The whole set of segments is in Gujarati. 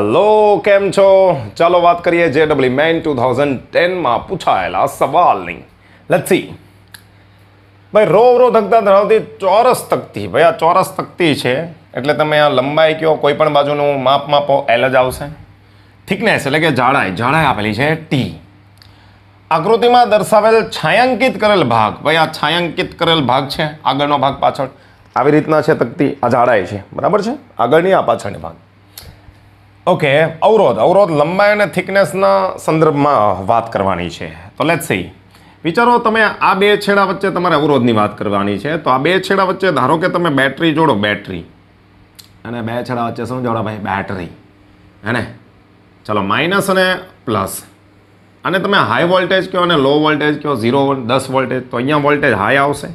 હલો કેમ છો ચાલો વાત કરીએ જે ડબલી મેન ટુ થાઉઝન્ડ ટેનમાં પૂછાયેલા સવાલની લચ્છી ભાઈ રોવ રો ધગતા ધરાવતી ચોરસ તકતી ભાઈ આ ચોરસ તકતી છે એટલે તમે આ લંબાઈ કયો કોઈ પણ બાજુનું માપ માપો એલ જ આવશે થિકનેસ એટલે કે જાડાઈ જાડાઈ આપેલી છે ટી આકૃતિમાં દર્શાવેલ છાયાંકિત કરેલ ભાગ ભાઈ આ છાયાંકિત કરેલ ભાગ છે આગળનો ભાગ પાછળ આવી રીતના છે તકતી આ જાડાઈ છે બરાબર છે આગળની આ પાછળની ભાગ ઓકે અવરોધ અવરોધ લંબાઈ અને થિકનેસના સંદર્ભમાં વાત કરવાની છે તો લેટ સી વિચારો તમે આ બે છેડા વચ્ચે તમારે અવરોધની વાત કરવાની છે તો આ બે છેડા વચ્ચે ધારો કે તમે બેટરી જોડો બેટરી અને બે છેડા વચ્ચે સમજાવડો ભાઈ બેટરી હે ચલો માઇનસ અને પ્લસ અને તમે હાઈ વોલ્ટેજ કહો અને લો વોલ્ટેજ કહો ઝીરો દસ વોલ્ટેજ તો અહીંયા વોલ્ટેજ હાઈ આવશે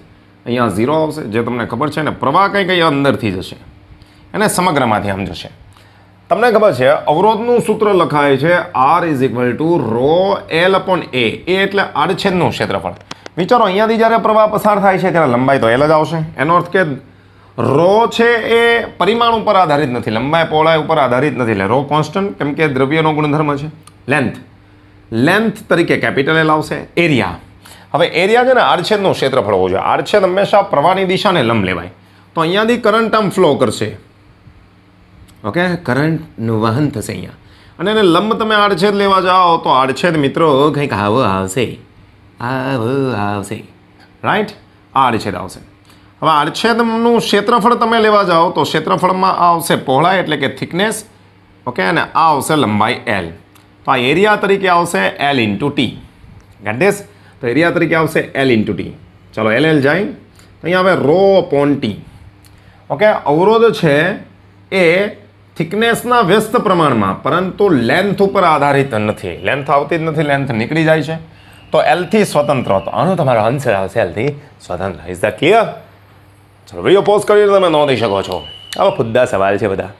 અહીંયા ઝીરો આવશે જે તમને ખબર છે ને પ્રવાહ કંઈ કંઈ અંદરથી જશે એને સમગ્રમાંથી સમજશે તમને ખબર છે અવરોધનું સૂત્ર લખાય છે R is equal to rho L upon A A એટલે આડછેદનું ક્ષેત્રફળ વિચારો અહીંયાથી જ્યારે પ્રવાહ પસાર થાય છે ત્યારે લંબાઈ તો એલ જ આવશે એનો અર્થ કે રો છે એ પરિમાણ ઉપર આધારિત નથી લંબાઈ પહોળાઈ ઉપર આધારિત નથી એટલે રો કોન્સ્ટન્ટ કેમ કે દ્રવ્યનો ગુણધર્મ છે લેન્થ લેન્થ તરીકે કેપિટલ એલ આવશે એરિયા હવે એરિયા છે ને આડછેદનું ક્ષેત્રફળ હોવું જોઈએ આડછેદ હંમેશા પ્રવાહની દિશાને લંબ લેવાય તો અહીંયાથી કરંટ ટર્મ ફ્લો કરશે ઓકે કરંટનું વહન થશે અહીંયા અને એને લંબ તમે આડછેદ લેવા જાઓ તો આડછેદ મિત્રો કંઈક આવો આવશે આવો આવશે રાઈટ આડછેદ આવશે હવે આડછેદનું ક્ષેત્રફળ તમે લેવા જાઓ તો ક્ષેત્રફળમાં આવશે પહોળાઈ એટલે કે થિકનેસ ઓકે અને આ આવશે લંબાઈ એલ તો આ એરિયા તરીકે આવશે એલ ઇન્ટુ ટી ગેટ તો એરિયા તરીકે આવશે એલ ઇન્ટુ ટી ચલો એલ એલ જાય અહીંયા હવે રો અપોન ટી ઓકે અવરોધ છે એ થિકનેસના વ્યસ્ત પ્રમાણમાં પરંતુ લેન્થ ઉપર આધારિત નથી લેન્થ આવતી જ નથી લેન્થ નીકળી જાય છે તો એલથી સ્વતંત્ર હતો આનો તમારો આન્સર આવશે એલથી સ્વતંત્ર ઇઝ ધ ક્લિયર ચલો વિડીયો પોઝ કરીને તમે નોંધી શકો છો આવા ફુદ્દા સવાલ છે બધા